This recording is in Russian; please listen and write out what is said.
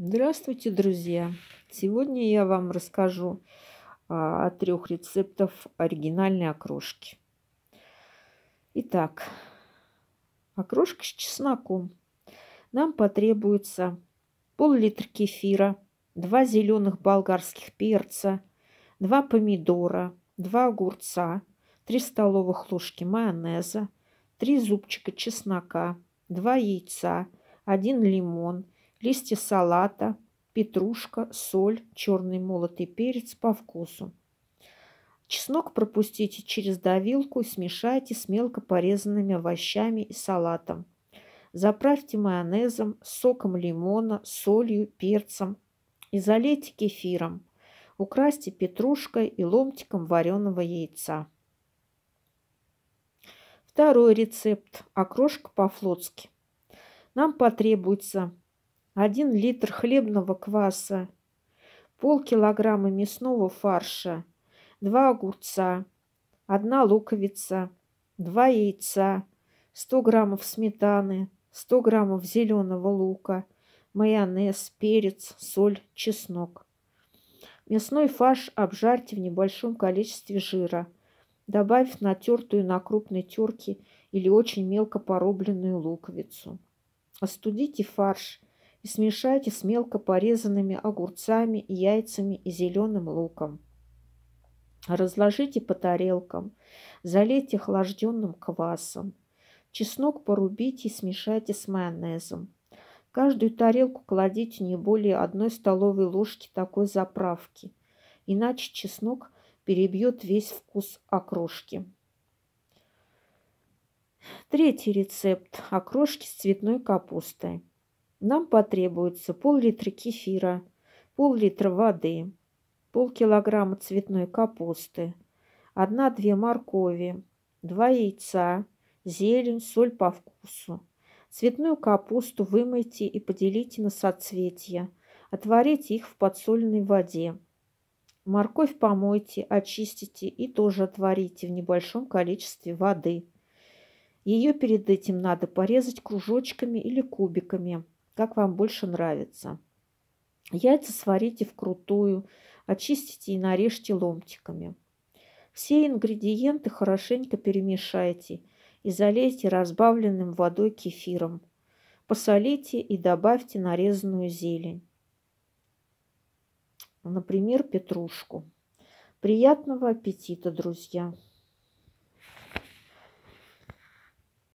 Здравствуйте, друзья! Сегодня я вам расскажу а, о трех рецептах оригинальной окрошки. Итак, окрошка с чесноком. Нам потребуется пол-литра кефира, два зеленых болгарских перца, два помидора, два огурца, три столовых ложки майонеза, три зубчика чеснока, два яйца, один лимон – листья салата, петрушка, соль, черный молотый перец по вкусу. Чеснок пропустите через давилку и смешайте с мелко порезанными овощами и салатом. Заправьте майонезом, соком лимона, солью, перцем и залейте кефиром. Украсьте петрушкой и ломтиком вареного яйца. Второй рецепт – окрошка по-флотски. Нам потребуется 1 литр хлебного кваса, полкилограмма мясного фарша, 2 огурца, 1 луковица, 2 яйца, 100 граммов сметаны, 100 граммов зеленого лука, майонез, перец, соль, чеснок. Мясной фарш обжарьте в небольшом количестве жира, добавив натертую на крупной терке или очень мелко порубленную луковицу. Остудите фарш и смешайте с мелко порезанными огурцами, яйцами и зеленым луком. Разложите по тарелкам, залейте охлажденным квасом. Чеснок порубите и смешайте с майонезом. каждую тарелку кладите не более одной столовой ложки такой заправки, иначе чеснок перебьет весь вкус окрошки. Третий рецепт – окрошки с цветной капустой. Нам потребуется пол-литра кефира, пол-литра воды, полкилограмма цветной капусты, одна-две моркови, два яйца, зелень, соль по вкусу. Цветную капусту вымойте и поделите на соцветия. Отварите их в подсоленной воде. Морковь помойте, очистите и тоже отварите в небольшом количестве воды. Ее перед этим надо порезать кружочками или кубиками как вам больше нравится. Яйца сварите вкрутую, очистите и нарежьте ломтиками. Все ингредиенты хорошенько перемешайте и залейте разбавленным водой кефиром. Посолите и добавьте нарезанную зелень, например, петрушку. Приятного аппетита, друзья!